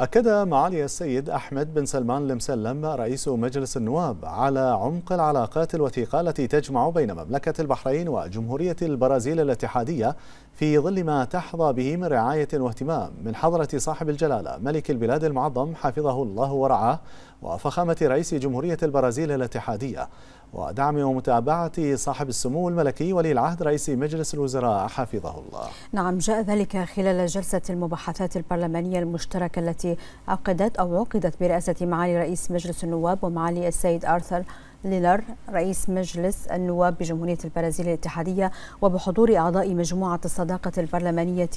أكد معالي السيد أحمد بن سلمان المسلم رئيس مجلس النواب على عمق العلاقات الوثيقة التي تجمع بين مملكة البحرين وجمهورية البرازيل الاتحادية في ظل ما تحظى به من رعاية واهتمام من حضرة صاحب الجلالة ملك البلاد المعظم حفظه الله ورعاه وفخامة رئيس جمهورية البرازيل الاتحادية ودعم ومتابعة صاحب السمو الملكي ولي العهد رئيس مجلس الوزراء حفظه الله نعم جاء ذلك خلال جلسة المباحثات البرلمانية المشتركة التي عقدت أو عقدت برئاسة معالي رئيس مجلس النواب ومعالي السيد آرثر ليلر رئيس مجلس النواب بجمهورية البرازيل الاتحادية وبحضور أعضاء مجموعة الصداقة البرلمانية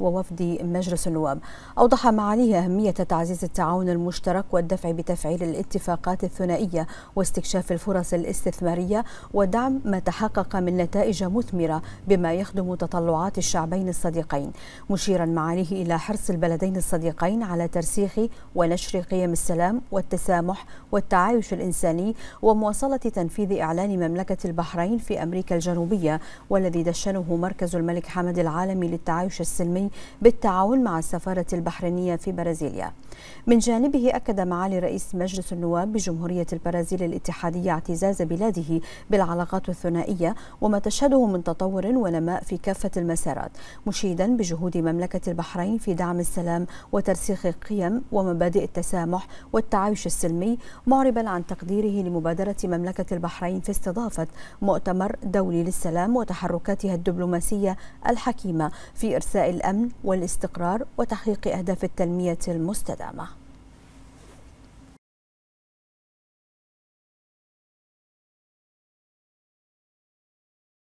ووفد مجلس النواب أوضح معاليه أهمية تعزيز التعاون المشترك والدفع بتفعيل الاتفاقات الثنائية واستكشاف الفرص الاستثمارية ودعم ما تحقق من نتائج مثمرة بما يخدم تطلعات الشعبين الصديقين مشيرا معاليه إلى حرص البلدين الصديقين على ترسيخ ونشر قيم السلام والتسامح والتعايش الإنساني ومواصلة مواصلة تنفيذ إعلان مملكة البحرين في أمريكا الجنوبية والذي دشنه مركز الملك حمد العالمي للتعايش السلمي بالتعاون مع السفارة البحرينية في برازيليا من جانبه أكد معالي رئيس مجلس النواب بجمهورية البرازيل الاتحادية اعتزاز بلاده بالعلاقات الثنائية وما تشهده من تطور ونماء في كافة المسارات مشيدا بجهود مملكة البحرين في دعم السلام وترسيخ قيم ومبادئ التسامح والتعايش السلمي معربا عن تقديره لمبادرة مملكة البحرين في استضافة مؤتمر دولي للسلام وتحركاتها الدبلوماسية الحكيمة في إرساء الأمن والاستقرار وتحقيق أهداف التنمية المستدامة